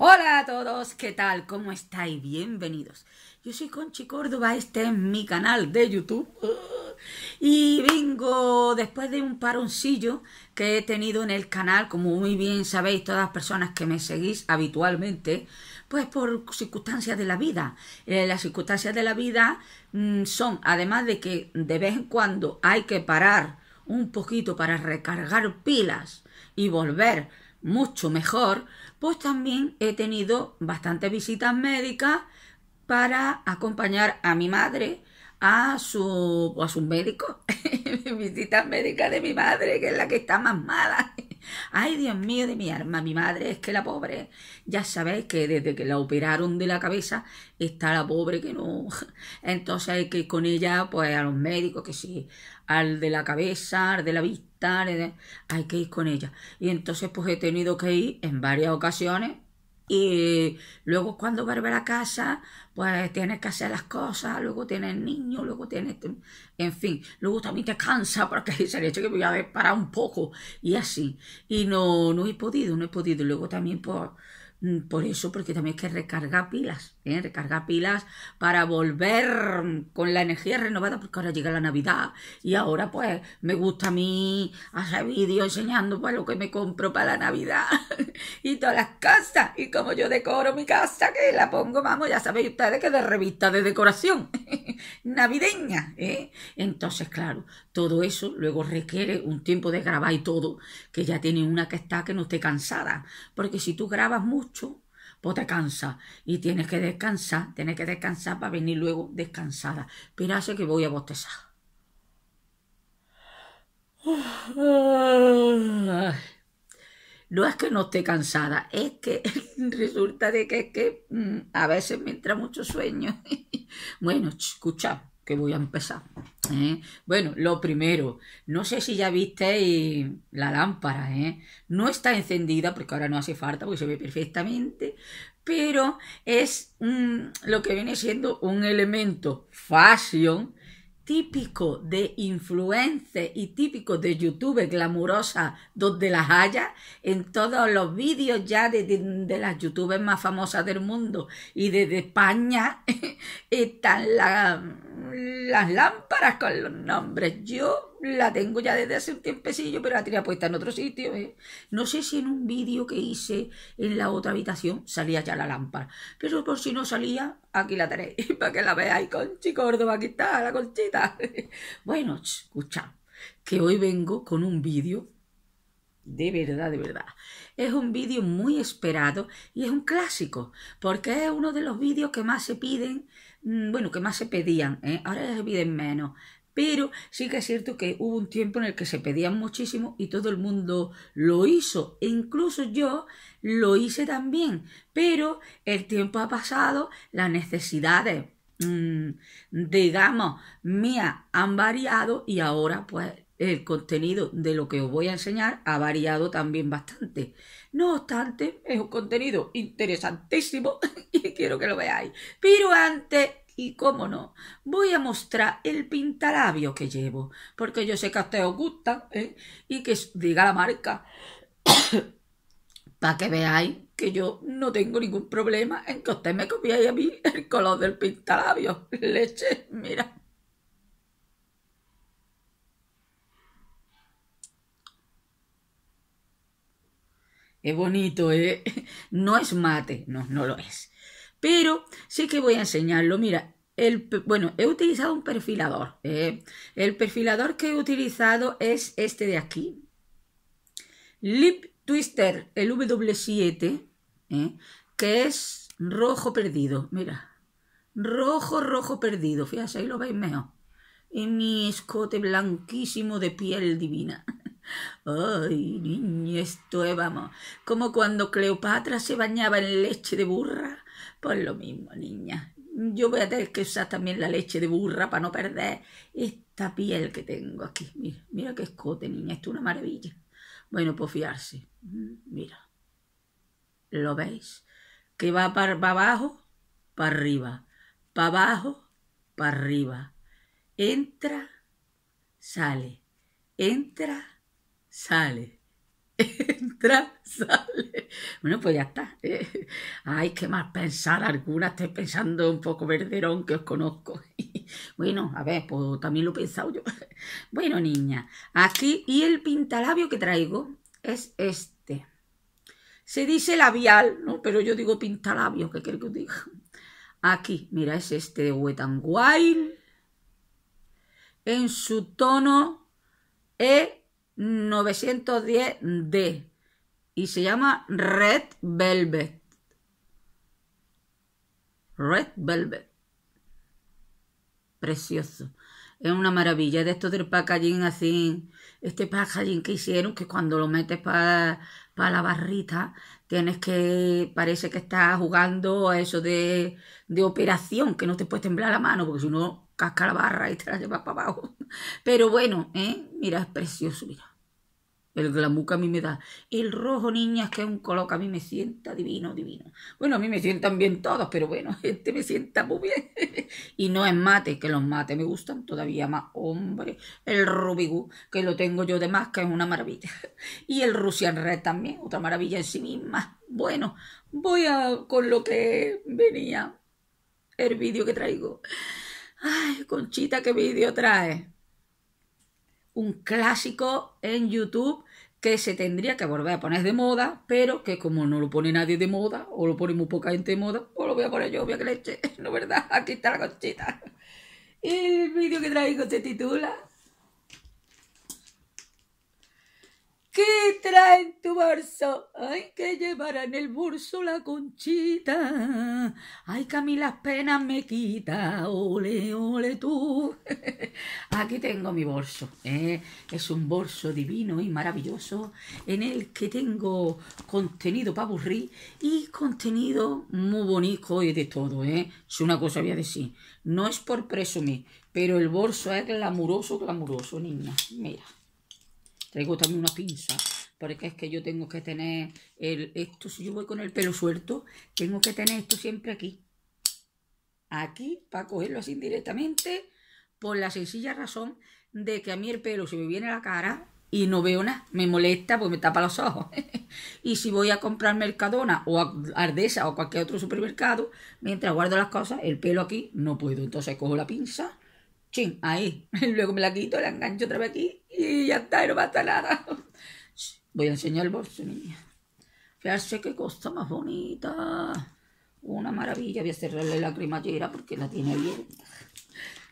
Hola a todos, ¿qué tal? ¿Cómo estáis? Bienvenidos. Yo soy Conchi Córdoba, este es mi canal de YouTube y vengo después de un paroncillo que he tenido en el canal, como muy bien sabéis todas las personas que me seguís habitualmente, pues por circunstancias de la vida. Eh, las circunstancias de la vida mm, son, además de que de vez en cuando hay que parar un poquito para recargar pilas y volver mucho mejor, pues también he tenido bastantes visitas médicas para acompañar a mi madre a su, a sus médico visitas médica de mi madre, que es la que está más mala. Ay, Dios mío, de mi alma, mi madre es que la pobre, ya sabéis que desde que la operaron de la cabeza está la pobre que no. Entonces hay que ir con ella, pues a los médicos, que sí, al de la cabeza, al de la vista, hay que ir con ella. Y entonces pues he tenido que ir en varias ocasiones y luego cuando vuelve a la casa, pues tienes que hacer las cosas, luego tienes niño, luego tienes, este, en fin, luego también te cansa porque le el hecho que voy a parar un poco y así. Y no, no he podido, no he podido. Luego también por... Pues, Mm, por eso, porque también hay que recargar pilas, ¿eh? recargar pilas para volver con la energía renovada, porque ahora llega la Navidad y ahora pues me gusta a mí hacer vídeos enseñando pues, lo que me compro para la Navidad y todas las casas y como yo decoro mi casa, que la pongo, vamos, ya sabéis ustedes que de revista de decoración navideña, ¿eh? Entonces, claro, todo eso luego requiere un tiempo de grabar y todo, que ya tiene una que está que no esté cansada, porque si tú grabas mucho, pues te cansa y tienes que descansar, tienes que descansar para venir luego descansada. Pero hace que voy a bostezar. No es que no esté cansada, es que resulta de que, que mm, a veces me entra mucho sueño. Bueno, escucha que voy a empezar. ¿eh? Bueno, lo primero, no sé si ya visteis la lámpara, ¿eh? no está encendida porque ahora no hace falta porque se ve perfectamente, pero es lo que viene siendo un elemento fashion típico de influencer y típico de YouTube glamurosa donde las haya en todos los vídeos ya de, las youtubers más famosas del mundo y desde España están las las lámparas con los nombres. Yo la tengo ya desde hace un tiempecillo, pero la tenía puesta en otro sitio. ¿eh? No sé si en un vídeo que hice en la otra habitación salía ya la lámpara. Pero por si no salía, aquí la tenéis, para que la veáis, con Córdoba, aquí está la conchita. bueno, escuchad, que hoy vengo con un vídeo de verdad, de verdad. Es un vídeo muy esperado y es un clásico, porque es uno de los vídeos que más se piden Mm, bueno, que más se pedían, ¿eh? ahora se piden menos. Pero sí que es cierto que hubo un tiempo en el que se pedían muchísimo y todo el mundo lo hizo. E incluso yo lo hice también. Pero el tiempo ha pasado, las necesidades mm, digamos, mías han variado y ahora pues el contenido de lo que os voy a enseñar ha variado también bastante. No obstante, es un contenido interesantísimo y quiero que lo veáis. Pero antes, y cómo no, voy a mostrar el pintalabio que llevo, porque yo sé que a ustedes os gusta ¿eh? y que diga la marca. Para que veáis que yo no tengo ningún problema en que ustedes me copiáis a mí el color del pintalabio. Leche, mira. Es bonito, ¿eh? No es mate, no, no lo es. Pero sí que voy a enseñarlo. Mira, el, bueno, he utilizado un perfilador. ¿eh? El perfilador que he utilizado es este de aquí. Lip Twister, el W7, ¿eh? que es rojo perdido. Mira, rojo, rojo perdido. Fíjate, ahí lo veis mejor. Y mi escote blanquísimo de piel divina. Ay, niña, esto es, vamos, como cuando Cleopatra se bañaba en leche de burra. Pues lo mismo, niña. Yo voy a tener que usar también la leche de burra para no perder esta piel que tengo aquí. Mira, mira qué escote, niña, esto es una maravilla. Bueno, pues fiarse. Mm, mira. ¿Lo veis? Que va para, para abajo, para arriba. Para abajo, para arriba. Entra, sale. Entra, sale. Entra, sale. Bueno, pues ya está. ¿eh? Ay, qué mal pensar alguna. Estoy pensando un poco verderón que os conozco. Bueno, a ver, pues también lo he pensado yo. Bueno, niña, aquí y el pintalabio que traigo es este. Se dice labial, ¿no? Pero yo digo pintalabio, ¿qué quiere que os diga? Aquí, mira, es este de Wet n Wild en su tono E 910D y se llama Red Velvet. Red Velvet. Precioso. Es una maravilla. De esto del packaging así. Este packaging que hicieron que cuando lo metes para la barrita tienes que. Parece que estás jugando a eso de, de operación, que no te puedes temblar la mano, porque si no casca la barra y te la llevas para abajo. Pero bueno, ¿eh? mira, es precioso, mira el la a mí me da. El rojo, niñas, que es un color a mí me sienta divino, divino. Bueno, a mí me sientan bien todos, pero bueno, este me sienta muy bien. y no es mate, que los mates me gustan todavía más. Hombre, el Rubigú, que lo tengo yo de más, que es una maravilla. y el rusian Red también, otra maravilla en sí misma. Bueno, voy a con lo que venía el vídeo que traigo. Ay, Conchita, qué vídeo trae. Un clásico en YouTube que se tendría que volver a poner de moda, pero que como no lo pone nadie de moda, o lo pone muy poca gente de moda, o pues lo voy a poner yo, voy a que eche no verdad, aquí está la conchita. El vídeo que traigo se titula ¿Qué trae en tu bolso? Ay, que llevará en el bolso la conchita. Ay, que a mí las penas me quita. Ole, ole tú. Aquí tengo mi bolso. ¿eh? Es un bolso divino y maravilloso en el que tengo contenido para aburrir y contenido muy bonito y de todo. ¿eh? Es una cosa voy a decir. No es por presumir, pero el bolso es glamuroso, glamuroso, niña. Mira. Tengo también una pinza, porque es que yo tengo que tener esto, si yo voy con el pelo suelto, tengo que tener esto siempre aquí. Aquí, para cogerlo así directamente, por la sencilla razón de que a mí el pelo se me viene a la cara y no veo nada, me molesta porque me tapa los ojos. y si voy a comprar Mercadona o a Ardesa o cualquier otro supermercado, mientras guardo las cosas, el pelo aquí no puedo. Entonces cojo la pinza Chin, ahí. Luego me la quito, la engancho otra vez aquí y ya está, y no pasa nada. Voy a enseñar el bolso, niña. Fíjate qué cosa más bonita. Una maravilla. Voy a cerrarle la cremallera porque la tiene bien.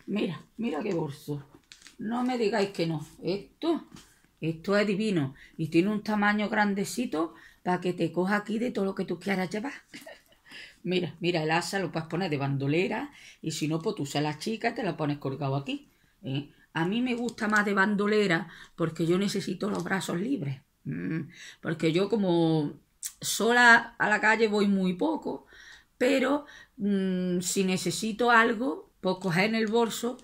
Mira, mira qué bolso. No me digáis que no. Esto, esto es divino. Y tiene un tamaño grandecito para que te coja aquí de todo lo que tú quieras llevar. Mira, mira, el asa lo puedes poner de bandolera y si no, pues tú usas la chica y te la pones colgado aquí. ¿eh? A mí me gusta más de bandolera porque yo necesito los brazos libres. Mm, porque yo como sola a la calle voy muy poco, pero mm, si necesito algo, pues coger en el bolso,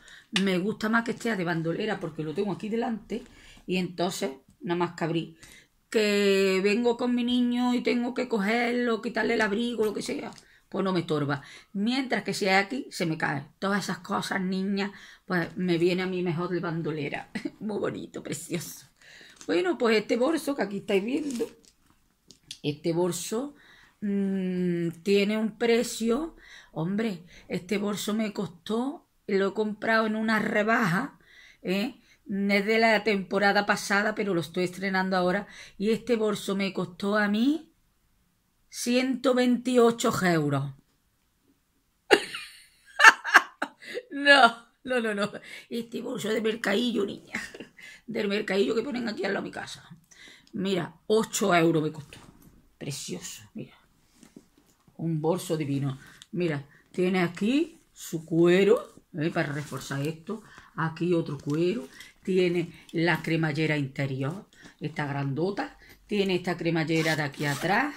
me gusta más que esté de bandolera porque lo tengo aquí delante y entonces nada más que abrir. Que vengo con mi niño y tengo que cogerlo, quitarle el abrigo, lo que sea pues no me estorba. Mientras que si aquí, se me cae. Todas esas cosas, niña, pues me viene a mí mejor de bandolera. Muy bonito, precioso. Bueno, pues este bolso que aquí estáis viendo, este bolso mm, tiene un precio. Hombre, este bolso me costó, lo he comprado en una rebaja, ¿eh? de la temporada pasada, pero lo estoy estrenando ahora. Y este bolso me costó a mí 128 euros. no, no, no, no. Este bolso de mercadillo, niña. Del mercadillo que ponen aquí al lado mi casa. Mira, 8 euros me costó. Precioso, mira. Un bolso divino. Mira, tiene aquí su cuero, eh, para reforzar esto. Aquí otro cuero. Tiene la cremallera interior, esta grandota. Tiene esta cremallera de aquí atrás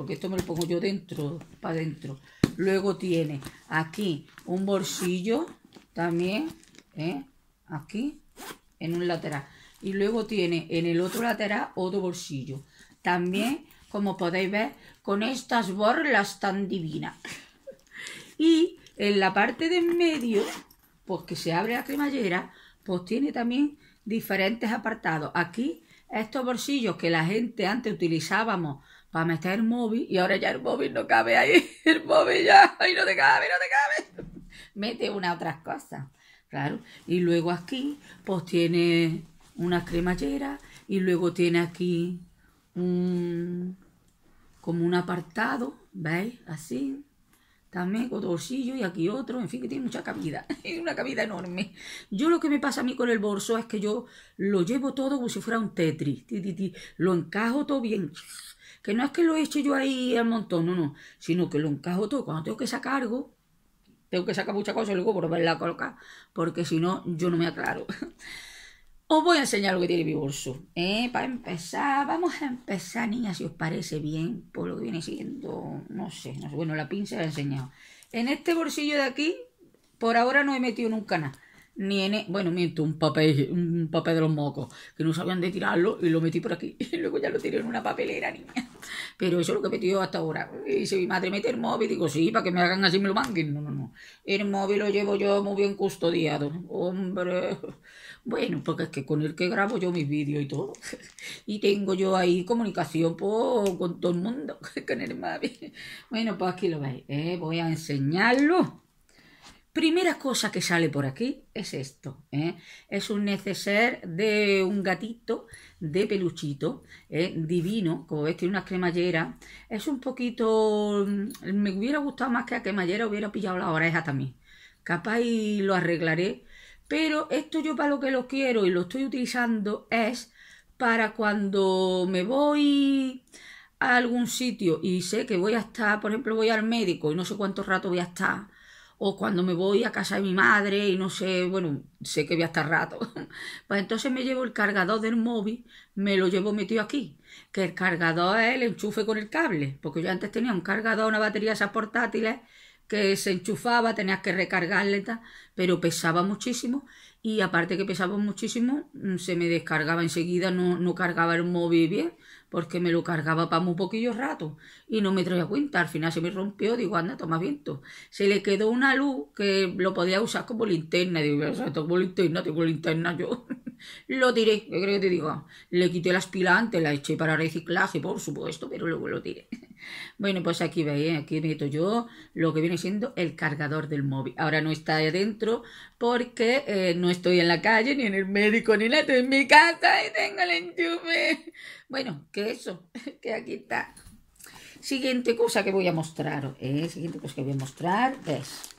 porque esto me lo pongo yo dentro, para adentro. Luego tiene aquí un bolsillo también, ¿eh? aquí, en un lateral. Y luego tiene en el otro lateral otro bolsillo. También, como podéis ver, con estas borlas tan divinas. Y en la parte de en medio, pues que se abre la cremallera, pues tiene también diferentes apartados. Aquí, estos bolsillos que la gente antes utilizábamos para meter el móvil y ahora ya el móvil no cabe ahí, el móvil ya, ahí no te cabe, no te cabe. Mete una otras cosas, claro. Y luego aquí, pues tiene una cremallera y luego tiene aquí un, como un apartado, ¿veis? Así, también con bolsillo y aquí otro, en fin, que tiene mucha cabida, una cabida enorme. Yo lo que me pasa a mí con el bolso es que yo lo llevo todo como si fuera un Tetris, lo encajo todo bien que no es que lo he hecho yo ahí al montón, no, no, sino que lo encajo todo. Cuando tengo que sacar algo, tengo que sacar muchas cosas y luego volverla a colocar, porque si no, yo no me aclaro. Os voy a enseñar lo que tiene mi bolso. ¿eh? Para empezar, vamos a empezar, niña, si os parece bien, por lo que viene siendo, no sé, no sé, bueno, la pinza la he enseñado. En este bolsillo de aquí, por ahora no he metido nunca nada niene Bueno, miento, un papel, un papel de los mocos, que no sabían de tirarlo y lo metí por aquí. Y luego ya lo tiré en una papelera, niña. Pero eso es lo que he metido hasta ahora. Y si mi madre mete el móvil, digo, sí, para que me hagan así me lo manguen. No, no, no. El móvil lo llevo yo muy bien custodiado. Hombre. Bueno, porque es que con el que grabo yo mis vídeos y todo. Y tengo yo ahí comunicación con todo el mundo, con el móvil. Bueno, pues aquí lo veis. ¿eh? voy a enseñarlo. Primera cosa que sale por aquí es esto. ¿eh? Es un neceser de un gatito de peluchito, ¿eh? divino. Como veis, tiene una cremallera. Es un poquito... Mm, me hubiera gustado más que la cremallera hubiera pillado la oreja también. Capaz y lo arreglaré. Pero esto yo para lo que lo quiero y lo estoy utilizando es para cuando me voy a algún sitio y sé que voy a estar, por ejemplo, voy al médico y no sé cuánto rato voy a estar o cuando me voy a casa de mi madre y no sé, bueno, sé que voy a estar rato, pues entonces me llevo el cargador del móvil, me lo llevo metido aquí, que el cargador es el enchufe con el cable, porque yo antes tenía un cargador, una batería de esas portátiles que se enchufaba, tenías que recargarle y tal, pero pesaba muchísimo y aparte que pesaba muchísimo, mm, se me descargaba enseguida, no, no cargaba el móvil bien porque me lo cargaba para muy poquillo rato y no me traía cuenta. Al final se me rompió, digo, anda, toma viento. Se le quedó una luz que lo podía usar como linterna. Digo, yo como linterna, tengo linterna yo. lo tiré, ¿qué creo que te digo? Le quité las pilas antes, las eché para reciclaje, por supuesto, pero luego lo tiré. Bueno, pues aquí veis, ¿eh? aquí meto yo lo que viene siendo el cargador del móvil. Ahora no está adentro porque eh, no estoy en la calle, ni en el médico, ni nada. Estoy en mi casa y tengo el enchufe. Bueno, que eso, que aquí está. Siguiente cosa que voy a mostraros, ¿eh? Siguiente cosa que voy a mostrar es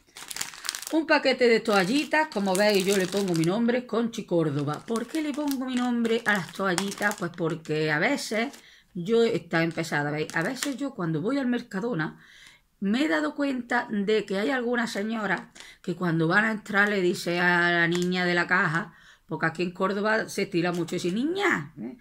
un paquete de toallitas, como veis yo le pongo mi nombre, Conchi Córdoba. ¿Por qué le pongo mi nombre a las toallitas? Pues porque a veces yo está empezada, A veces yo cuando voy al Mercadona me he dado cuenta de que hay algunas señoras que cuando van a entrar le dice a la niña de la caja, porque aquí en Córdoba se tira mucho si niña, ¿eh?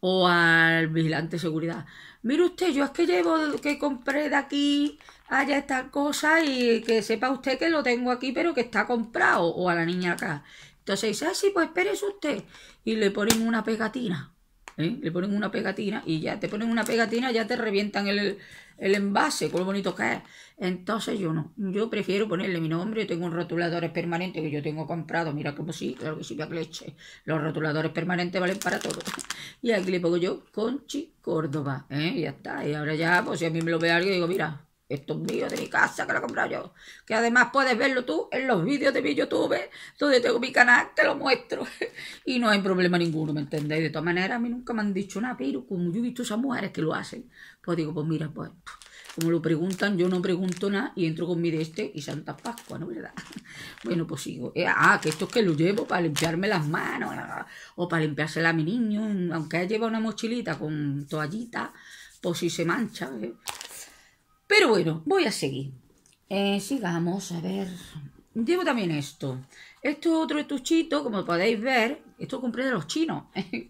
o al vigilante de seguridad, mire usted, yo es que llevo, que compré de aquí allá esta cosa y que sepa usted que lo tengo aquí, pero que está comprado, o a la niña acá. Entonces dice, ah, sí, pues espérese usted. Y le ponen una pegatina. ¿eh? Le ponen una pegatina y ya te ponen una pegatina, ya te revientan el, envase, con bonito que Entonces yo no, yo prefiero ponerle mi nombre, tengo un rotulador permanente que yo tengo comprado, mira como si claro que sí, que leche. Los rotuladores permanentes valen para todo. Y aquí le pongo yo Conchi Córdoba, ¿eh? Y ya está, y ahora ya, pues si a mí me lo ve alguien, digo, mira, esto es mío de mi casa, que lo he comprado yo. Que además puedes verlo tú en los vídeos de mi YouTube, donde tengo mi canal, te lo muestro. y no hay problema ninguno, ¿me entendéis? De todas maneras, a mí nunca me han dicho nada, pero como yo he visto esas mujeres que lo hacen, pues digo, pues mira, pues como lo preguntan, yo no pregunto nada y entro con mi de este y Santa Pascua, ¿no? ¿Verdad? Bueno, pues sigo. Eh, ah, que esto es que lo llevo para limpiarme las manos eh, o para limpiársela a mi niño, aunque lleva una mochilita con toallita, pues si se mancha, eh, pero bueno, voy a seguir. Eh, sigamos, a ver. Llevo también esto. Esto otro estuchito, como podéis ver, esto compré de los chinos,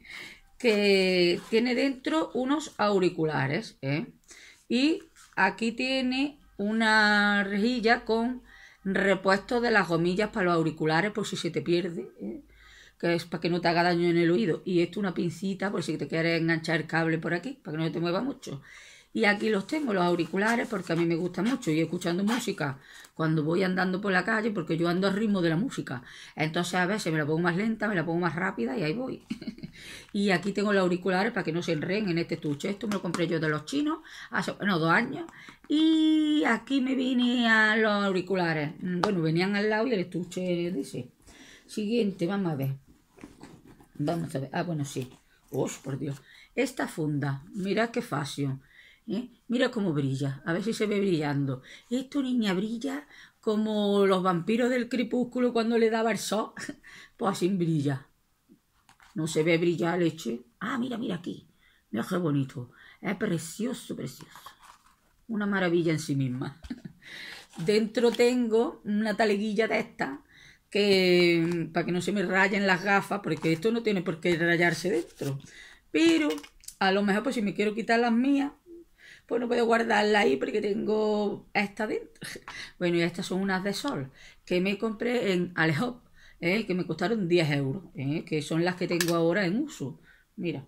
que tiene dentro unos auriculares. ¿eh? Y aquí tiene una rejilla con repuesto de las gomillas para los auriculares por si se te pierde, ¿eh? que es para que no te haga daño en el oído. Y esto una pincita por si te quieres enganchar el cable por aquí, para que no te mueva mucho. Y aquí los tengo, los auriculares, porque a mí me gusta mucho y escuchando música cuando voy andando por la calle, porque yo ando al ritmo de la música. Entonces a veces me la pongo más lenta, me la pongo más rápida y ahí voy. y aquí tengo los auriculares para que no se enreden en este estuche. Esto me lo compré yo de los chinos hace, bueno, dos años. Y aquí me vine a los auriculares. Bueno, venían al lado y el estuche dice. Siguiente, vamos a ver. Vamos a ver. Ah, bueno, sí. ¡Oh, por Dios! Esta funda, mirad qué fácil. ¿eh? Mira cómo brilla, a ver si se ve brillando. Esto, niña, brilla como los vampiros del crepúsculo cuando le daba el sol. pues así brilla. No se ve brillar leche. Ah, mira, mira aquí. Mira qué bonito. Es precioso, precioso. Una maravilla en sí misma. Dentro tengo una taleguilla de esta que para que no se me rayen las gafas, porque esto no tiene por qué rayarse dentro. Pero a lo mejor pues si me quiero quitar las mías, pues no puedo guardarla ahí porque tengo esta dentro. Bueno, y estas son unas de sol que me compré en Alehop, ¿eh? que me costaron 10 euros, ¿eh? que son las que tengo ahora en uso. Mira.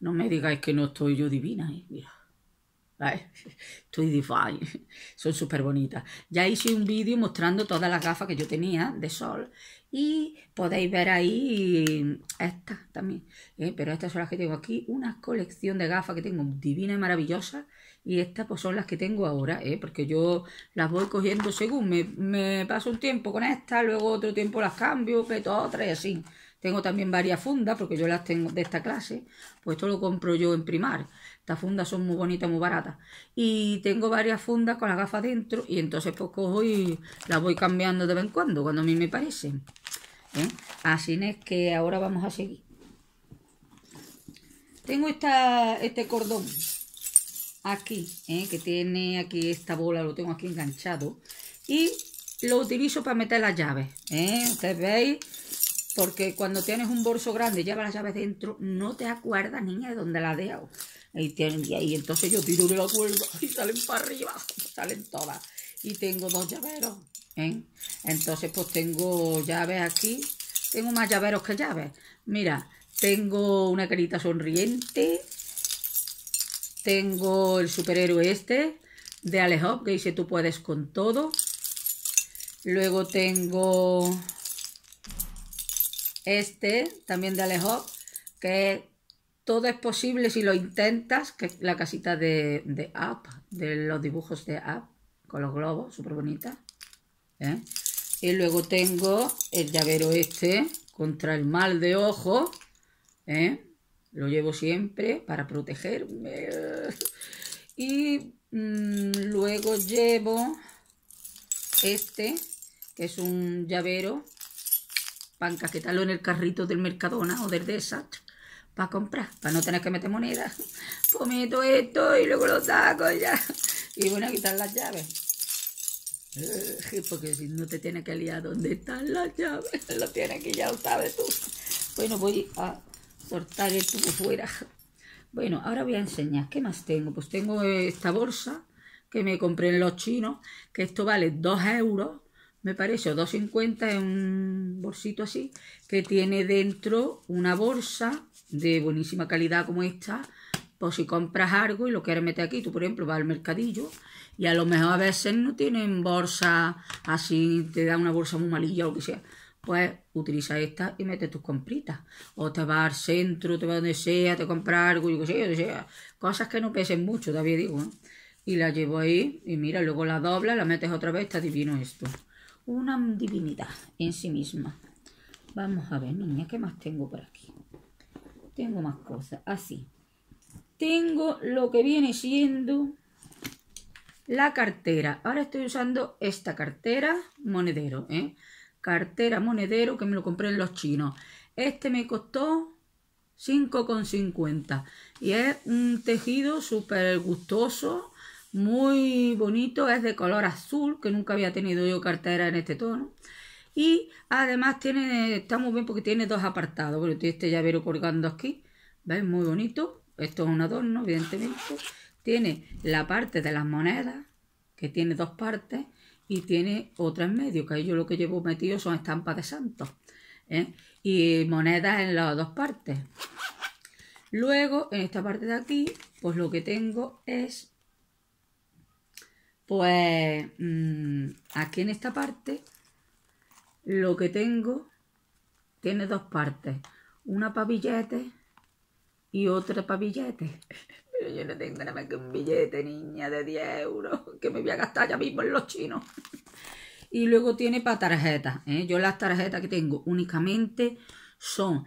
No me digáis que no estoy yo divina, ¿eh? mira estoy divine, son súper bonitas. Ya hice un vídeo mostrando todas las gafas que yo tenía de sol y podéis ver ahí estas también, ¿eh? pero estas son las que tengo aquí, una colección de gafas que tengo divina y maravillosa y estas pues son las que tengo ahora, ¿eh? porque yo las voy cogiendo según me, paso un tiempo con estas, luego otro tiempo las cambio, que otra y así. Tengo también varias fundas porque yo las tengo de esta clase, pues esto lo compro yo en primar. Las fundas son muy bonitas, muy baratas. Y tengo varias fundas con la gafa dentro y entonces pues cojo y las voy cambiando de vez en cuando, cuando a mí me parecen. ¿eh? Así es que ahora vamos a seguir. Tengo esta, este cordón aquí, ¿eh? que tiene aquí esta bola, lo tengo aquí enganchado. Y lo utilizo para meter las llaves. ¿eh? Ustedes veis, porque cuando tienes un bolso grande y llevas las llaves dentro, no te acuerdas, niña, de dónde la ha dejado. Y, y ahí entonces yo tiro de la cuerda y salen para arriba, salen todas. Y tengo dos llaveros. ¿eh? Entonces pues tengo llaves aquí. Tengo más llaveros que llaves. Mira, tengo una carita sonriente. Tengo el superhéroe este de Alejo, que dice tú puedes con todo. Luego tengo este también de Alejo, que es todo es posible si lo intentas, que es la casita de, de App, de los dibujos de App, con los globos, súper bonita. ¿eh? Y luego tengo el llavero este, contra el mal de ojo. ¿eh? Lo llevo siempre para protegerme. Y mm, luego llevo este, que es un llavero para encajetarlo en el carrito del Mercadona o del Desat para comprar, para no tener que meter monedas. meto esto y luego lo saco ya. Y bueno, quitar las llaves. Eh, porque si no te tiene que liar dónde están las llaves, lo tienes que ya sabes tú. Bueno, voy a cortar esto por fuera. Bueno, ahora voy a enseñar. ¿Qué más tengo? Pues tengo esta bolsa que me compré en los chinos, que esto vale 2 euros, me parece, o 2,50 en un bolsito así, que tiene dentro una bolsa de buenísima calidad como esta, pues si compras algo y lo quieres meter aquí, tú por ejemplo vas al mercadillo y a lo mejor a veces no tienen bolsa así, te da una bolsa muy malilla o lo que sea, pues utiliza esta y mete tus compritas. O te vas al centro, te vas donde sea, te compras algo, yo qué sé, Cosas que no pesen mucho, todavía digo, Y la llevo ahí y mira, luego la dobla, la metes otra vez, está divino esto. Una divinidad en sí misma. Vamos a ver, niña, ¿qué más tengo por aquí? Tengo más cosas. Así. Tengo lo que viene siendo la cartera. Ahora estoy usando esta cartera monedero. ¿eh? Cartera monedero que me lo compré en los chinos. Este me costó 5,50. Y es un tejido súper gustoso, muy bonito. Es de color azul, que nunca había tenido yo cartera en este tono. Y además tiene, está muy bien porque tiene dos apartados. Pero tiene este llavero colgando aquí. ¿Veis? Muy bonito. Esto es un adorno, evidentemente. Tiene la parte de las monedas, que tiene dos partes. Y tiene otra en medio, que ahí yo lo que llevo metido son estampas de santos. ¿eh? Y monedas en las dos partes. Luego, en esta parte de aquí, pues lo que tengo es pues mm, aquí en esta parte lo que tengo tiene dos partes. Una para y otra para Pero yo no tengo nada más que un billete, niña, de 10 euros, que me voy a gastar ya mismo en los chinos. Y luego tiene para tarjetas. ¿eh? Yo las tarjetas que tengo únicamente son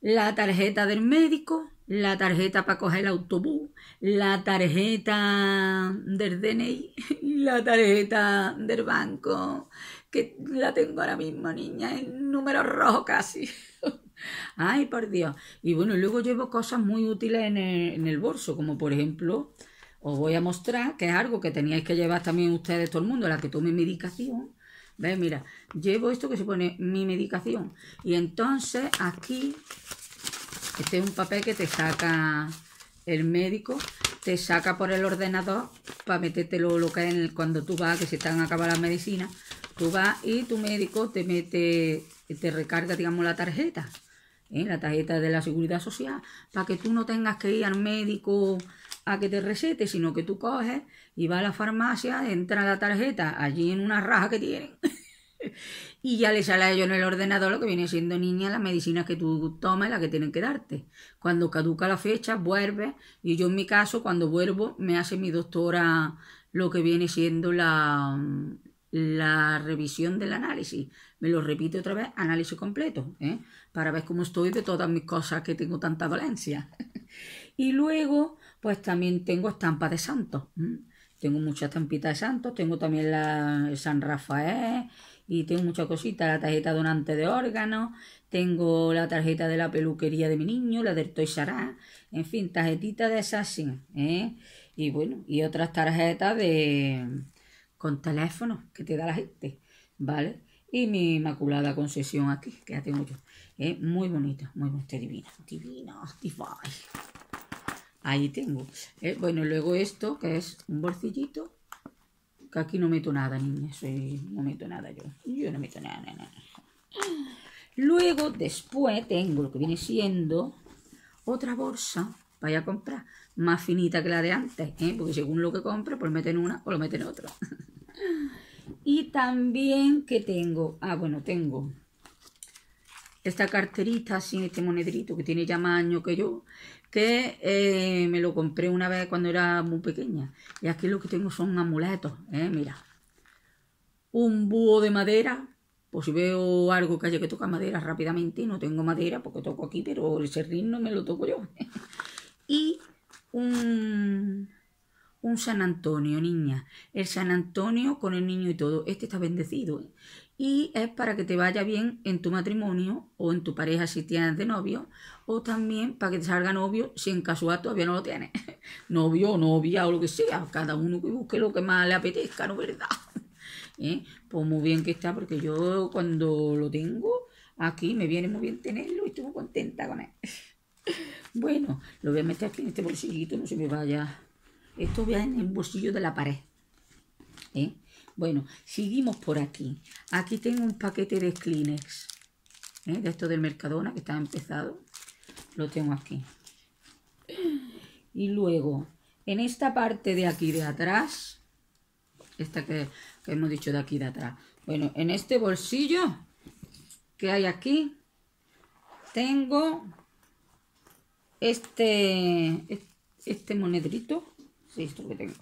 la tarjeta del médico, la tarjeta para coger el autobús, la tarjeta del DNI, la tarjeta del banco que la tengo ahora mismo, niña, en número rojo casi. Ay, por Dios. Y bueno, luego llevo cosas muy útiles en el, bolso, como por ejemplo, os voy a mostrar, que es algo que teníais que llevar también ustedes, todo el mundo, la que tome medicación. ¿Ves? Mira, llevo esto que se pone mi medicación. Y entonces aquí, este es un papel que te saca el médico, te saca por el ordenador para metértelo lo que en cuando tú vas, que se están acabando las medicinas vas y tu médico te mete, te recarga, digamos, la tarjeta, ¿eh? la tarjeta de la seguridad social, para que tú no tengas que ir al médico a que te recete, sino que tú coges y vas a la farmacia, entra la tarjeta allí en una raja que tienen. y ya le sale a ellos en el ordenador lo que viene siendo niña, las medicinas que tú tomas y las que tienen que darte. Cuando caduca la fecha, vuelve. Y yo en mi caso, cuando vuelvo, me hace mi doctora lo que viene siendo la, la revisión del análisis. Me lo repite otra vez, análisis completo, ¿eh? para ver cómo estoy de todas mis cosas que tengo tanta dolencia. y luego, pues también tengo estampas de santos. Tengo muchas estampitas de santos, tengo también la San Rafael y tengo muchas cositas, la tarjeta donante de órganos, tengo la tarjeta de la peluquería de mi niño, la del Toy Sará, en fin, tarjetita de Assassin, ¿eh? y bueno, y otras tarjetas de con teléfono que te da la gente, ¿vale? Y mi inmaculada concesión aquí, que ya tengo yo. ¿eh? Muy bonita, muy bonita, divina, divina, divina. Ahí tengo. ¿eh? Bueno, luego esto, que es un bolsillito, que aquí no meto nada, niña, no meto nada yo. Yo no meto nada, nada, nada. Luego, después, tengo lo que viene siendo otra bolsa vaya a comprar, más finita que la de antes, ¿eh? porque según lo que compra, pues meten una o lo meten otra. Y también que tengo, ah bueno, tengo esta carterita sin este monedrito que tiene ya más años que yo, que eh, me lo compré una vez cuando era muy pequeña. Y aquí lo que tengo son amuletos, ¿eh? mira. Un búho de madera, pues si veo algo que haya que tocar madera rápidamente, no tengo madera porque toco aquí, pero el serrín no me lo toco yo. y un un San Antonio, niña. El San Antonio con el niño y todo. Este está bendecido. ¿eh? Y es para que te vaya bien en tu matrimonio o en tu pareja si tienes de novio. O también para que te salga novio si en casual todavía no lo tienes. novio, novia o lo que sea. Cada uno que busque lo que más le apetezca, ¿no verdad? ¿Eh? Pues muy bien que está porque yo cuando lo tengo aquí me viene muy bien tenerlo y estoy muy contenta con él. bueno, lo voy a meter aquí en este bolsillito, no se me vaya. Esto va en el bolsillo de la pared. ¿eh? Bueno, seguimos por aquí. Aquí tengo un paquete de Kleenex. ¿eh? De esto del Mercadona que está empezado. Lo tengo aquí. Y luego, en esta parte de aquí de atrás. Esta que, que hemos dicho de aquí de atrás. Bueno, en este bolsillo que hay aquí. Tengo este, este monedrito que tengo,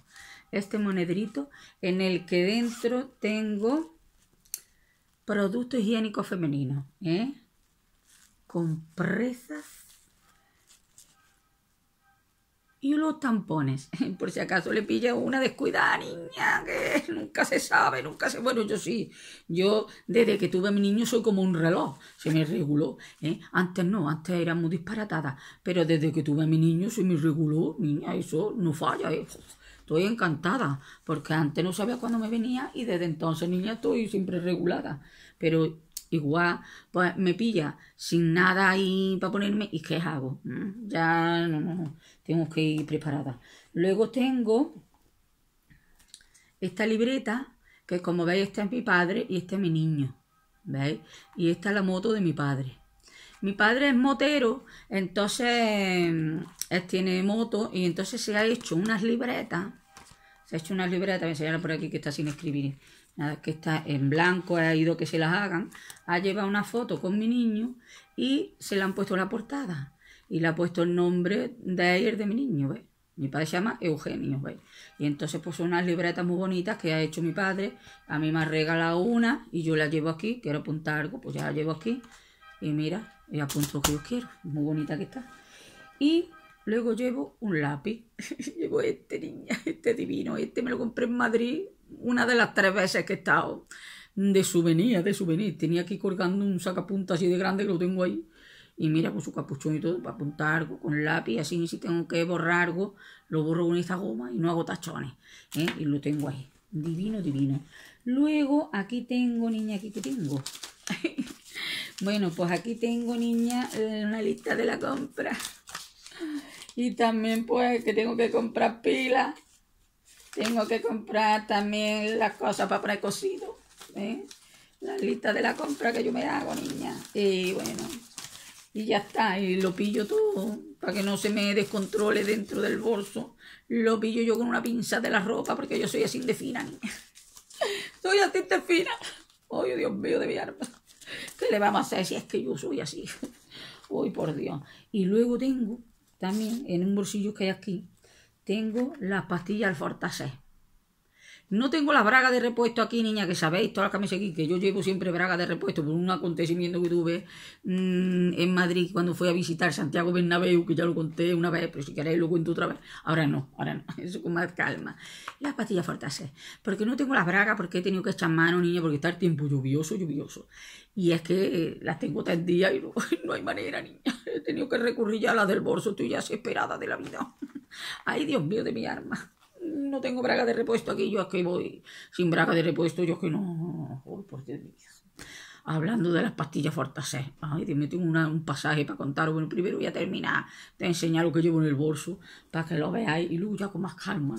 este monedrito en el que dentro tengo producto higiénico femenino. ¿eh? y los tampones. Por si acaso le pilla una descuidada niña, que nunca se sabe, nunca se... Bueno, yo sí, yo desde que tuve a mi niño soy como un reloj, se me reguló. ¿eh? Antes no, antes era muy disparatada, pero desde que tuve a mi niño se me reguló, niña, eso no falla. ¿eh? Estoy encantada, porque antes no sabía cuándo me venía y desde entonces, niña, estoy siempre regulada. Pero igual, pues me pilla sin nada ahí para ponerme y ¿qué hago? Mm, ya no, no, no, tengo que ir preparada. Luego tengo esta libreta que como veis está es mi padre y este es mi niño, ¿veis? Y esta es la moto de mi padre. Mi padre es motero, entonces mm, él tiene moto y entonces se ha hecho unas libretas, se ha hecho unas libretas, me enseñaron por aquí que está sin escribir, que está en blanco, ha ido que se las hagan, ha llevado una foto con mi niño y se le han puesto la portada y le ha puesto el nombre de ayer de mi niño, ¿ves? Mi padre se llama Eugenio, ¿ves? Y entonces puso pues, unas libretas muy bonitas que ha hecho mi padre, a mí me ha regalado una y yo la llevo aquí, quiero apuntar algo, pues ya la llevo aquí y mira, y apunto lo que yo quiero, muy bonita que está. Y luego llevo un lápiz, llevo este niña, este divino, este me lo compré en Madrid una de las tres veces que he estado de souvenir, de souvenir. Tenía aquí colgando un sacapunta así de grande que lo tengo ahí. Y mira, con su capuchón y todo, para apuntar algo, con lápiz, así, si tengo que borrar algo, lo borro con esta goma y no hago tachones. ¿eh? Y lo tengo ahí. Divino, divino. Luego, aquí tengo, niña, aquí que tengo. bueno, pues aquí tengo, niña, eh, una lista de la compra. Y también, pues, que tengo que comprar pilas tengo que comprar también las cosas para precocido. ¿eh? La lista de la compra que yo me hago, niña. Y bueno, y ya está. Y lo pillo todo para que no se me descontrole dentro del bolso. Lo pillo yo con una pinza de la ropa porque yo soy así de fina, niña. Soy así de fina. ¡Ay, Dios mío, de mi arma. ¿Qué le vamos a hacer si es que yo soy así? Uy, por Dios. Y luego tengo también en un bolsillo que hay aquí tengo la pastilla al no tengo la braga de repuesto aquí, niña, que sabéis, todas las me aquí, que yo llevo siempre braga de repuesto por un acontecimiento que tuve mm, en Madrid cuando fui a visitar Santiago Bernabéu, que ya lo conté una vez, pero si queréis lo cuento otra vez. Ahora no, ahora no, eso con más calma. Las pastillas fortase. porque no tengo las bragas, porque he tenido que echar mano, niña, porque está el tiempo lluvioso, lluvioso. Y es que eh, las tengo tres días y no, no hay manera, niña. He tenido que recurrir ya a las del bolso, estoy ya desesperada de la vida. Ay, Dios mío, de mi arma no tengo braga de repuesto aquí, yo es que voy sin braga de repuesto, yo es que no. Hablando de las pastillas fortaser Ay, me tengo un pasaje para contar. Bueno, primero voy a terminar de enseñar lo que llevo en el bolso para que lo veáis y luego ya con más calma.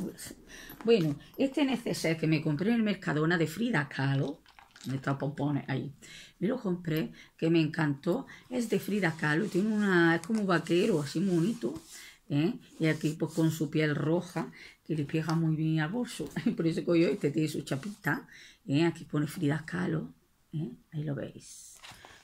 Bueno, este neceser que me compré en el Mercadona de Frida Kahlo, me está pompones ahí. Me lo compré, que me encantó. Es de Frida Kahlo, tiene una, es como vaquero, así bonito. ¿Eh? y aquí pues con su piel roja y le pega muy bien al bolso. Por eso cogió este, tiene su chapita. ¿eh? Aquí pone Frida calo ¿eh? Ahí lo veis.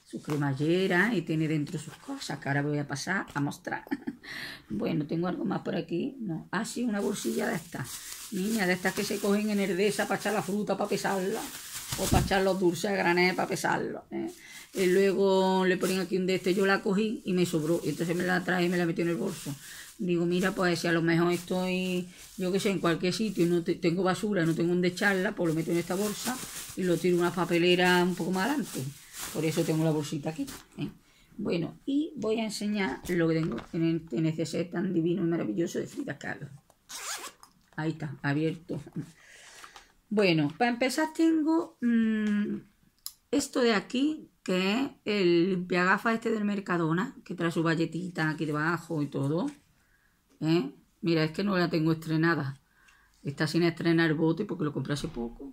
Su cremallera y tiene dentro sus cosas que ahora voy a pasar a mostrar. bueno, tengo algo más por aquí. No. Ah, sí, una bolsilla de estas. Niña, de estas que se cogen en herdeza para echar la fruta, para pesarla. O para echar los dulces de granel para pesarlo Y ¿eh? luego le ponen aquí un de este, yo la cogí y me sobró. Y entonces me la traje y me la metí en el bolso. Digo, mira, pues si a lo mejor estoy, yo que sé, en cualquier sitio y no tengo basura, no tengo donde echarla, pues lo meto en esta bolsa y lo tiro en una papelera un poco más adelante. Por eso tengo la bolsita aquí. ¿eh? Bueno, y voy a enseñar lo que tengo en, este set tan divino y maravilloso de Frida Kahlo. Ahí está, abierto. Bueno, para empezar tengo mm, esto de aquí, que es el piagafa este del Mercadona, que trae su valletita aquí debajo y todo. ¿Eh? Mira, es que no la tengo estrenada. Está sin estrenar el bote porque lo compré hace poco.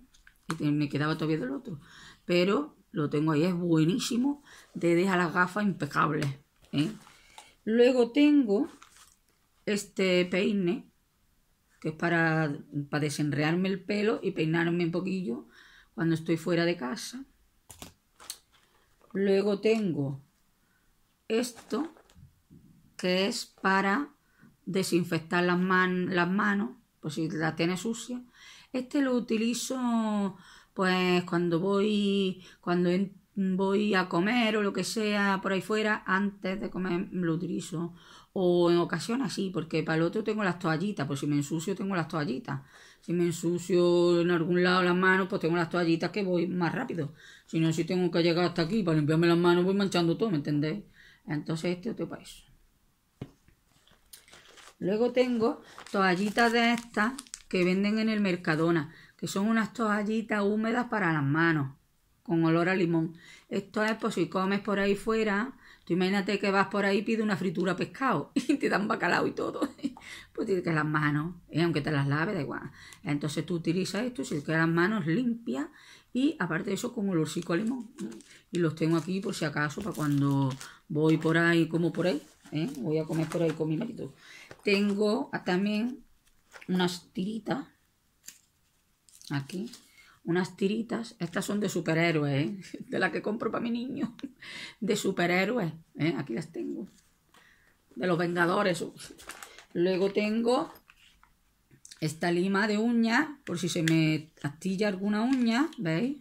Y me quedaba todavía del otro. Pero lo tengo ahí, es buenísimo. Te deja las gafas impecables. ¿eh? Luego tengo este peine, que es para, para desenrearme el pelo y peinarme un poquillo cuando estoy fuera de casa. Luego tengo esto, que es para desinfectar las, man las manos, pues si la tiene sucia. Este lo utilizo pues cuando voy, cuando voy a comer o lo que sea por ahí fuera, antes de comer lo utilizo. O en ocasiones así, porque para el otro tengo las toallitas, pues si me ensucio tengo las toallitas. Si me ensucio en algún lado las manos, pues tengo las toallitas que voy más rápido. Si no, si tengo que llegar hasta aquí para limpiarme las manos, voy manchando todo, ¿me entendéis? Entonces este otro para eso. Luego tengo toallitas de estas que venden en el Mercadona, que son unas toallitas húmedas para las manos, con olor a limón. Esto es por pues, si comes por ahí fuera, tú imagínate que vas por ahí y pides una fritura pescado y te dan bacalao y todo. Pues tienes que las manos, eh, aunque te las laves, da igual. Entonces tú utilizas esto, si te las manos limpias y aparte de eso con olorcico a limón. Y los tengo aquí por si acaso, para cuando voy por ahí, como por ahí, eh, voy a comer por ahí con mi marido. Tengo también unas tiritas. Aquí. Unas tiritas. Estas son de superhéroes, ¿eh? De las que compro para mi niño. De superhéroes. ¿eh? Aquí las tengo. De los Vengadores. Luego tengo esta lima de uña, por si se me astilla alguna uña, ¿veis?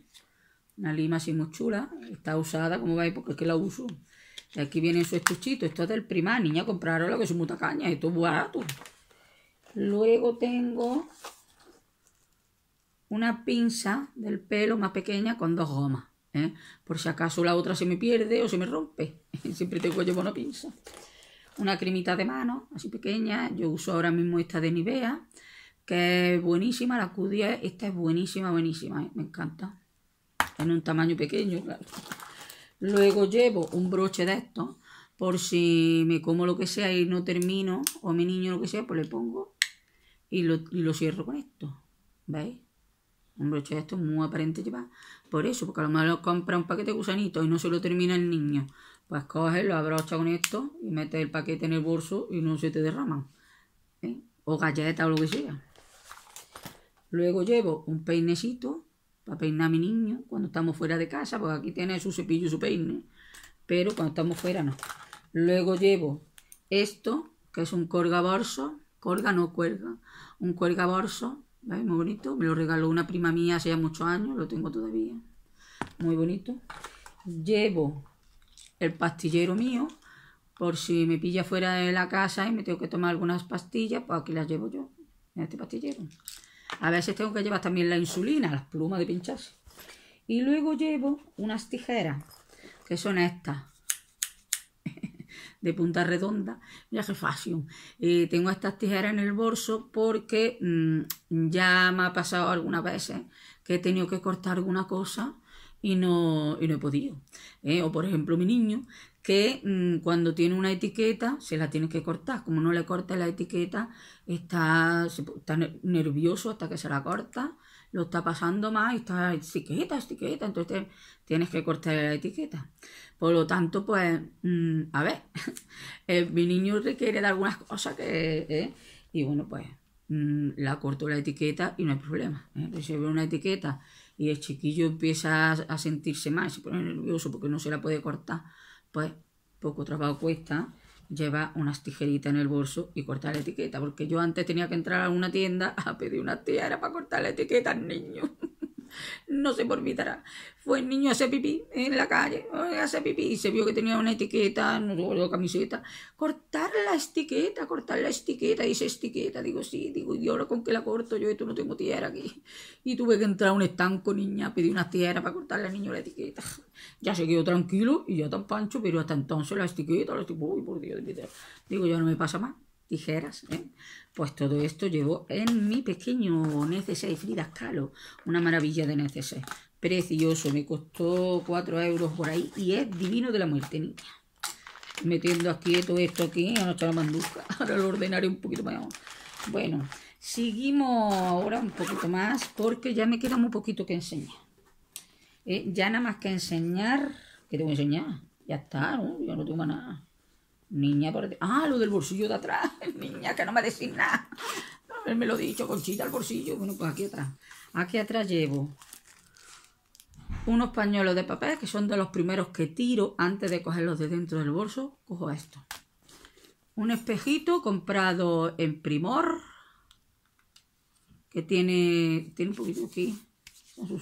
Una lima así muy chula, está usada, como veis, porque es que la uso aquí viene su estuchito. Esto es del Prima. niña, compraron lo que es un tacaña. Esto es barato. Luego tengo una pinza del pelo más pequeña con dos gomas. ¿eh? Por si acaso la otra se me pierde o se me rompe. Siempre tengo yo una pinza. Una cremita de mano, así pequeña. Yo uso ahora mismo esta de Nivea, que es buenísima. La q esta es buenísima, buenísima. ¿eh? Me encanta. En un tamaño pequeño, claro. Luego llevo un broche de estos, por si me como lo que sea y no termino, o mi niño lo que sea, pues le pongo y lo, cierro con esto. ¿Veis? Un broche de estos muy aparente llevar. Por eso, porque a lo mejor compra un paquete de gusanitos y no se lo termina el niño. Pues coge, lo abrocha con esto y mete el paquete en el bolso y no se te derrama ¿eh? O galletas o lo que sea. Luego llevo un peinecito para peinar a mi niño cuando estamos fuera de casa, Porque aquí tiene su cepillo y su peine, pero cuando estamos fuera no. Luego llevo esto, que es un corgaborso, corga no cuelga, un cuelgaborso, ¿veis? Muy bonito, me lo regaló una prima mía hace ya muchos años, lo tengo todavía, muy bonito. Llevo el pastillero mío, por si me pilla fuera de la casa y me tengo que tomar algunas pastillas, pues aquí las llevo yo, en este pastillero. A veces tengo que llevar también la insulina, las plumas de pincharse. Y luego llevo unas tijeras, que son estas, de punta redonda. Viaje qué fácil. Eh, tengo estas tijeras en el bolso porque mm, ya me ha pasado algunas veces que he tenido que cortar alguna cosa y no, no he podido. ¿eh? o por ejemplo mi niño, que mm, cuando tiene una etiqueta se la tiene que cortar. Como no le corta la etiqueta, está, está nervioso hasta que se la corta, lo está pasando más y está etiqueta, etiqueta, entonces tienes que cortar la etiqueta. Por lo tanto, pues, mm, a ver, eh, mi niño requiere de algunas cosas que... Eh, y bueno, pues mm, la corto la etiqueta y no hay problema. ¿eh? ve una etiqueta y el chiquillo empieza a sentirse mal, se pone nervioso porque no se la puede cortar pues poco trabajo cuesta llevar unas tijeritas en el bolso y cortar la etiqueta, porque yo antes tenía que entrar a una tienda a pedir una tijera para cortar la etiqueta al niño no se me olvidará. Fue el niño a pipí en la calle, eh, a hacer pipí, y se vio que tenía una etiqueta, no una camiseta. Cortar la etiqueta, cortar la etiqueta, dice etiqueta. Digo, sí, digo, ¿y ahora con qué la corto yo? Esto no tengo tierra aquí. Y tuve que entrar a un estanco, niña, pedí una tierra para cortarle al niño la etiqueta. Ya se quedó tranquilo y ya tan pancho, pero hasta entonces la etiqueta, la etiqueta, uy, por Dios, digo, ya no me pasa más tijeras, ¿eh? Pues todo esto llevo en mi pequeño neceser Frida Kahlo, una maravilla de neceser. Precioso, me costó 4 euros por ahí y es divino de la muerte, niña. Metiendo aquí todo esto aquí, ahora está la manduca, ahora lo ordenaré un poquito más. Bueno, seguimos ahora un poquito más porque ya me queda muy poquito que enseñar. Eh, ya nada más que enseñar, que tengo que enseñar, ya está, ¿no? yo no tengo nada. Niña, por... ah, lo del bolsillo de atrás. Niña, que no me decís nada. me lo dicho, conchita, el bolsillo. Bueno, pues aquí atrás. Aquí atrás llevo unos pañuelos de papel, que son de los primeros que tiro antes de cogerlos de dentro del bolso. Cojo esto. Un espejito comprado en Primor, que tiene, tiene un poquito aquí.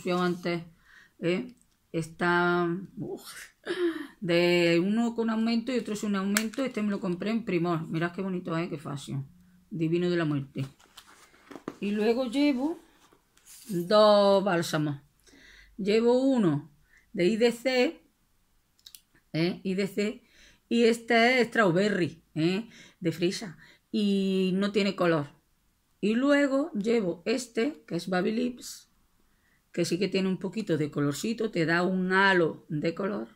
Se antes. ¿eh? Está... De uno con aumento y otro es un aumento. Este me lo compré en Primor. Mirad qué bonito que ¿eh? qué fashion. Divino de la muerte. Y luego llevo dos bálsamos. Llevo uno de IDC. ¿eh? IDC. Y este es Strawberry, ¿eh? de Frisa. Y no tiene color. Y luego llevo este, que es Baby Lips, que sí que tiene un poquito de colorcito, te da un halo de color.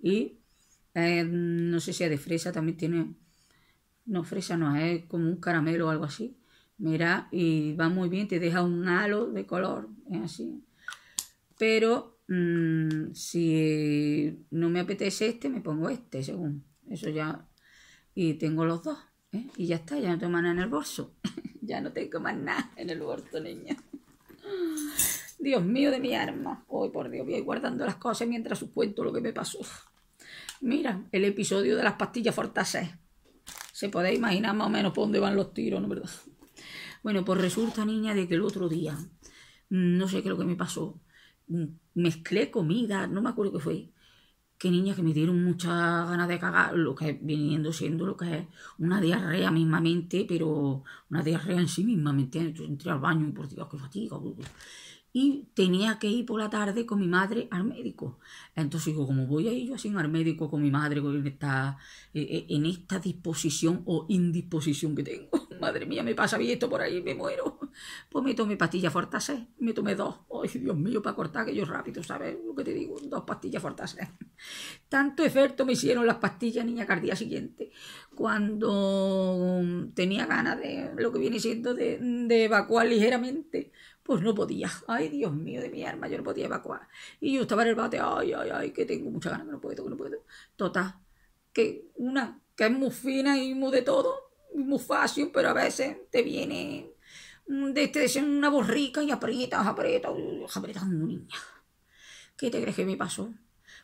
Y eh, no sé si es de fresa, también tiene. No, fresa no, es como un caramelo o algo así. Mira, y va muy bien, te deja un halo de color, es así. Pero mm, si no me apetece este, me pongo este, según. Eso ya. Y tengo los dos. ¿eh? Y ya está, ya no tengo nada en el bolso. ya no tengo más nada en el bolso, niña. Dios mío de mi arma, Hoy, por Dios, voy a ir guardando las cosas mientras os cuento lo que me pasó. Mira, el episodio de las pastillas Fortase. Se podéis imaginar más o menos por dónde van los tiros, ¿no verdad? Bueno, pues resulta, niña, de que el otro día, mm, no sé qué es lo que me pasó, mm, mezclé comida, no me acuerdo qué fue, que niña que me dieron muchas ganas de cagar, lo que viniendo siendo lo que es una diarrea mismamente, pero una diarrea en sí misma, ¿me entré al baño y por Dios, qué fatiga y tenía que ir por la tarde con mi madre al médico. Entonces digo, ¿cómo voy a ir yo así al médico con mi madre en esta, eh, eh, en esta disposición o indisposición que tengo? Madre mía, me pasa bien esto por ahí, me muero. Pues me tomé pastillas fortase, me tomé dos. Ay, Dios mío, para cortar aquello rápido, ¿sabes lo que te digo? Dos pastillas fortase. Tanto efecto me hicieron las pastillas, niña, que al día siguiente, cuando tenía ganas de lo que viene siendo de, de evacuar ligeramente, pues no podía. Ay, Dios mío, de mi alma, yo no podía evacuar. Y yo estaba en el bate, ay, ay, ay, que tengo mucha ganas, que no puedo, que no puedo. Total, que una que es muy fina y muy de todo, muy fácil, pero a veces te viene mm, de este una borrica y aprietas, aprietas, apretando, niña. ¿Qué te crees que me pasó?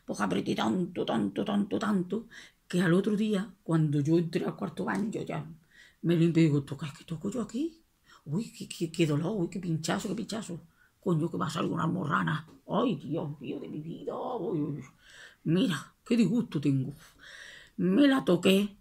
Pues apreté tanto, tanto, tanto, tanto, que al otro día, cuando yo entré al cuarto baño, yo ya me limpié y digo, ¿qué que toco yo aquí? uy, qué, qué, dolor, uy, qué pinchazo, qué pinchazo. Coño, que va a salir una morrana. Ay, Dios mío de mi vida. Mira, qué disgusto tengo. Me la toqué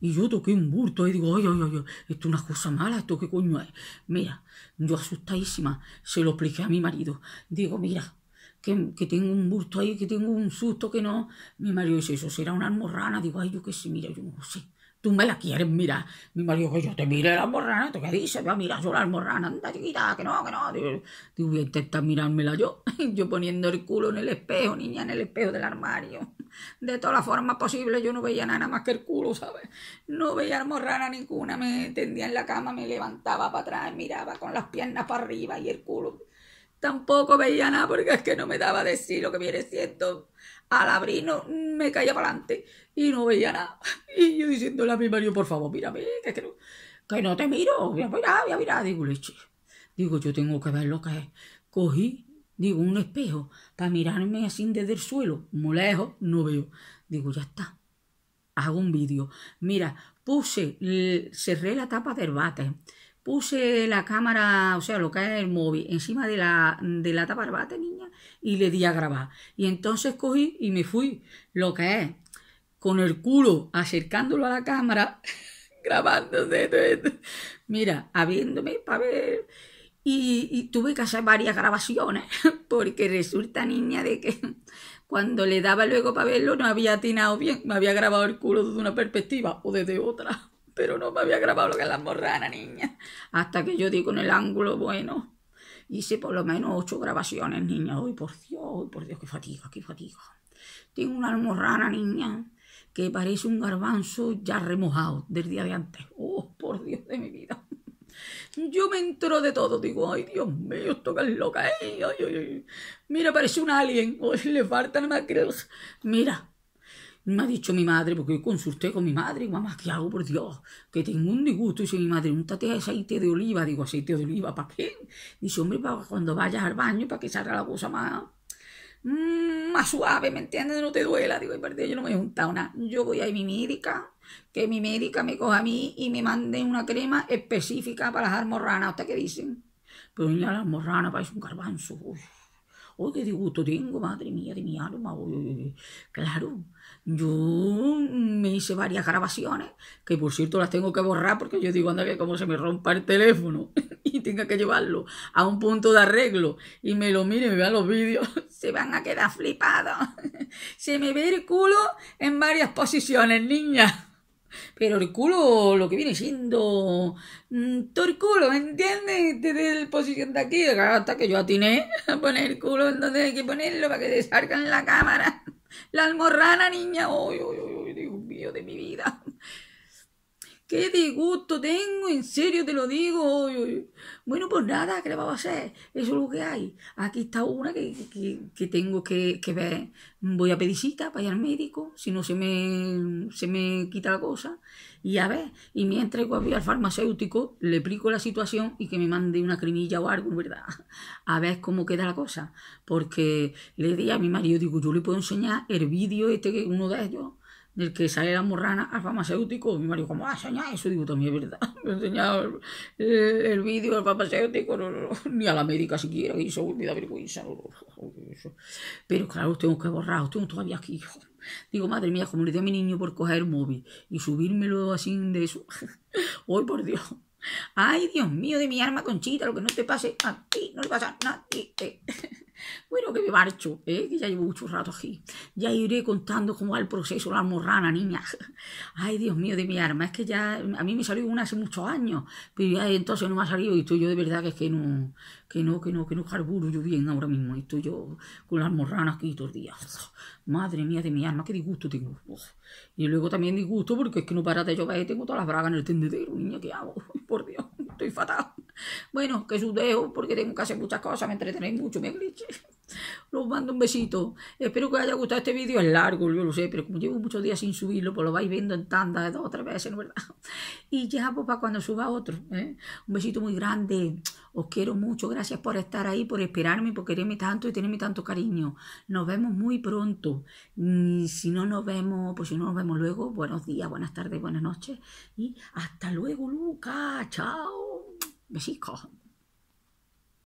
y yo toqué un bulto y digo, ay, ay, ay, esto es una cosa mala, esto qué coño es. Mira, yo asustadísima se lo expliqué a mi marido. Digo, mira, que, que, tengo un bulto ahí, que tengo un susto, que no. Mi marido dice, eso será una almorrana. Digo, ay, yo qué sé, mira, yo no sé tú me la quieres mirar. Mi marido, yo te mire la morrana, ¿tú qué dices? va a mirar yo la morrana, anda chiquita, que no, que no. Digo, voy a intentar mirármela yo, yo poniendo el culo en el espejo, niña, en el espejo del armario. De todas las formas posibles, yo no veía nada más que el culo, ¿sabes? No veía morrana ninguna, me tendía en la cama, me levantaba para atrás, miraba con las piernas para arriba y el culo. Tampoco veía nada porque es que no me daba decir lo que viene siendo al abrir no, me caía para adelante y no veía nada. Y yo diciéndole a mi marido, por favor, mírame, que, no, te miro, Mira, a mirar, voy Digo, leche, digo, yo tengo que ver lo que es. Cogí, digo, un espejo para mirarme así desde el suelo, muy lejos, no veo. Digo, ya está, hago un vídeo. Mira, puse, cerré la tapa del bate, Puse la cámara, o sea, lo que es el móvil, encima de la, de la niña, y le di a grabar. Y entonces cogí y me fui, lo que es, con el culo acercándolo a la cámara, grabándose. Mira, habiéndome para ver. Y, y, tuve que hacer varias grabaciones, porque resulta, niña, de que cuando le daba luego para verlo no había atinado bien, me había grabado el culo desde una perspectiva o desde otra pero no me había grabado lo que es la morrana, niña. Hasta que yo digo en el ángulo, bueno, hice por lo menos ocho grabaciones, niña. Ay, por Dios, por Dios, qué fatiga, qué fatiga. Tengo una almorrana, niña, que parece un garbanzo ya remojado del día de antes. Oh, por Dios de mi vida. Yo me entro de todo, digo, ay Dios mío, esto que loca, ay, ay, Mira, parece un alien, le falta nada más que Mira, me ha dicho mi madre, porque yo consulté con mi madre, mamá, ¿qué hago por Dios? Que tengo un disgusto. Dice mi madre, untate aceite de oliva. Digo, aceite de oliva, ¿para qué? Dice, hombre, para cuando vayas al baño, para que salga la cosa más, mm, más suave, ¿me entiendes? No te duela. Digo, perdón, yo no me he juntado nada. Yo voy a mi médica, que mi médica me coja a mí y me mande una crema específica para las almorranas. ¿Usted qué dicen? Pero mira, la almorrana parece un garbanzo. ¡Uy, qué disgusto tengo! Madre mía, de mi alma. Uy, Claro, yo me hice varias grabaciones, que por cierto las tengo que borrar porque yo digo, anda, que como se me rompa el teléfono y tenga que llevarlo a un punto de arreglo y me lo mire y me vean los vídeos, se van a quedar flipados. Se me ve el culo en varias posiciones, niña. Pero el culo, lo que viene siendo mm, todo el culo, ¿me entiendes? Desde la posición de aquí, hasta que yo atiné a poner el culo, donde hay que ponerlo para que te la cámara. La almorrana, niña. Uy, uy, uy, Dios mío, de mi vida. Qué disgusto tengo, en serio te lo digo. Bueno, pues nada, ¿qué le vamos a hacer? Eso es lo que hay. Aquí está una que, tengo que, ver. Voy a pedir cita para ir al médico, si no se me, se me quita la cosa. Y a ver, y mientras voy al farmacéutico, le explico la situación y que me mande una cremilla o algo, ¿verdad? A ver cómo queda la cosa. Porque le di a mi marido, digo, yo le puedo enseñar el vídeo este que uno de ellos del que sale la morrana al farmacéutico. Mi marido, como ah a eso? Digo, también es verdad. Me enseñado el, vídeo al farmacéutico, ni a la médica siquiera, y eso me vergüenza. Pero claro, tengo que borrar, tengo todavía aquí. Digo, madre mía, como le dio a mi niño por coger el móvil y subírmelo así de eso. Hoy, por Dios. Ay, Dios mío, de mi arma conchita, lo que no te pase a ti, no le pasa a nadie. Bueno, que me marcho, ¿eh? que ya llevo mucho rato aquí. Ya iré contando cómo va el proceso la morrana, niña. Ay, Dios mío, de mi arma. Es que ya a mí me salió una hace muchos años, pero ya entonces no me ha salido y estoy yo de verdad que es que no, que no, que no, que no carburo yo bien ahora mismo. Estoy yo con la morranas aquí todos los días. Madre mía de mi arma qué disgusto tengo. Y luego también disgusto porque es que no para de llover, tengo todas las bragas en el tendedero, niña, ¿qué hago? Por Dios, estoy fatal. Bueno, que os dejo porque tengo que hacer muchas cosas, me entretenéis mucho, me cliché. Los mando un besito. Espero que os haya gustado este vídeo. Es largo, yo lo sé, pero como llevo muchos días sin subirlo, pues lo vais viendo en de dos o tres veces, ¿no verdad? Y ya, pues, para cuando suba otro. ¿eh? Un besito muy grande. Os quiero mucho. Gracias por estar ahí, por esperarme, por quererme tanto y tenerme tanto cariño. Nos vemos muy pronto. Mm, si no nos vemos, pues si no nos vemos luego, buenos días, buenas tardes, buenas noches. Y hasta luego, Luca. Chao. Mexico